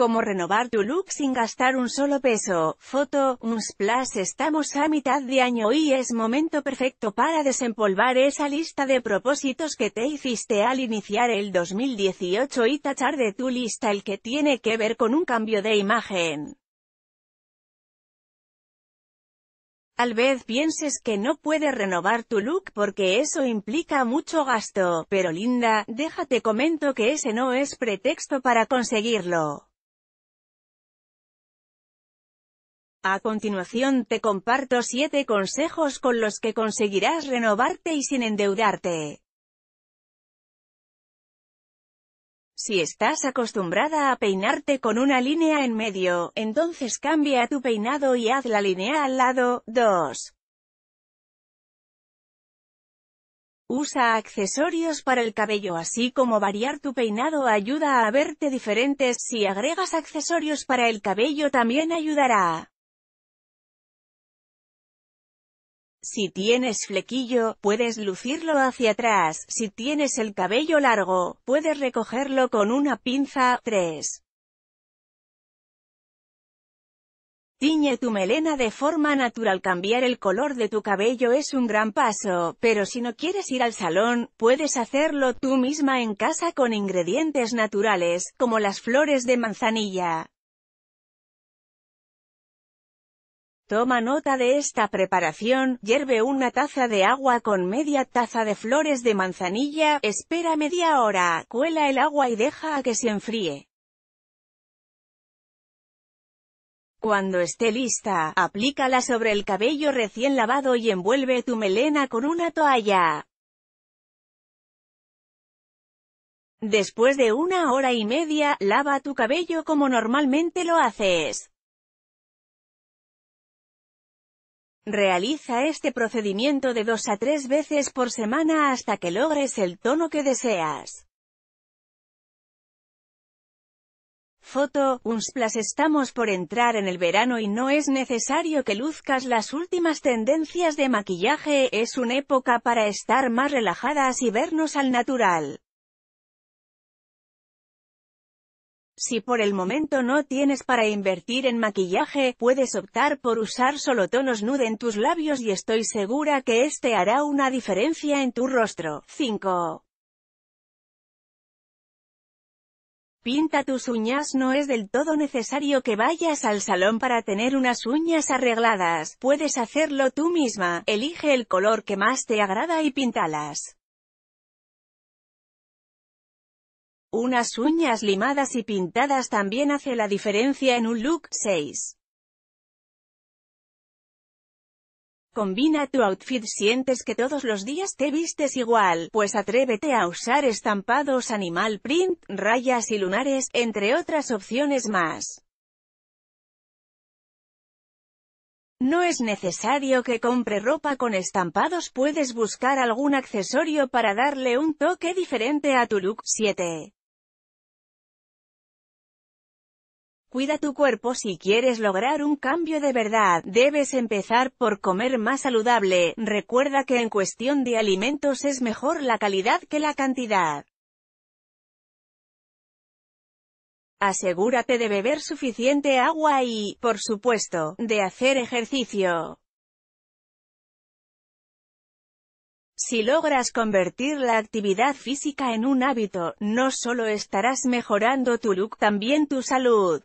Cómo renovar tu look sin gastar un solo peso. Foto, un Estamos a mitad de año y es momento perfecto para desempolvar esa lista de propósitos que te hiciste al iniciar el 2018 y tachar de tu lista el que tiene que ver con un cambio de imagen. Tal vez pienses que no puedes renovar tu look porque eso implica mucho gasto, pero linda, déjate comento que ese no es pretexto para conseguirlo. A continuación te comparto 7 consejos con los que conseguirás renovarte y sin endeudarte. Si estás acostumbrada a peinarte con una línea en medio, entonces cambia tu peinado y haz la línea al lado. 2. Usa accesorios para el cabello así como variar tu peinado ayuda a verte diferentes. Si agregas accesorios para el cabello también ayudará. Si tienes flequillo, puedes lucirlo hacia atrás. Si tienes el cabello largo, puedes recogerlo con una pinza. 3. Tiñe tu melena de forma natural. Cambiar el color de tu cabello es un gran paso, pero si no quieres ir al salón, puedes hacerlo tú misma en casa con ingredientes naturales, como las flores de manzanilla. Toma nota de esta preparación, hierve una taza de agua con media taza de flores de manzanilla, espera media hora, cuela el agua y deja a que se enfríe. Cuando esté lista, aplícala sobre el cabello recién lavado y envuelve tu melena con una toalla. Después de una hora y media, lava tu cabello como normalmente lo haces. Realiza este procedimiento de dos a tres veces por semana hasta que logres el tono que deseas. Foto, Unsplash estamos por entrar en el verano y no es necesario que luzcas las últimas tendencias de maquillaje, es una época para estar más relajadas y vernos al natural. Si por el momento no tienes para invertir en maquillaje, puedes optar por usar solo tonos nude en tus labios y estoy segura que este hará una diferencia en tu rostro. 5. Pinta tus uñas no es del todo necesario que vayas al salón para tener unas uñas arregladas, puedes hacerlo tú misma, elige el color que más te agrada y píntalas. Unas uñas limadas y pintadas también hace la diferencia en un look. 6. Combina tu outfit sientes que todos los días te vistes igual, pues atrévete a usar estampados animal print, rayas y lunares, entre otras opciones más. No es necesario que compre ropa con estampados puedes buscar algún accesorio para darle un toque diferente a tu look. 7. Cuida tu cuerpo si quieres lograr un cambio de verdad, debes empezar por comer más saludable, recuerda que en cuestión de alimentos es mejor la calidad que la cantidad. Asegúrate de beber suficiente agua y, por supuesto, de hacer ejercicio. Si logras convertir la actividad física en un hábito, no solo estarás mejorando tu look, también tu salud.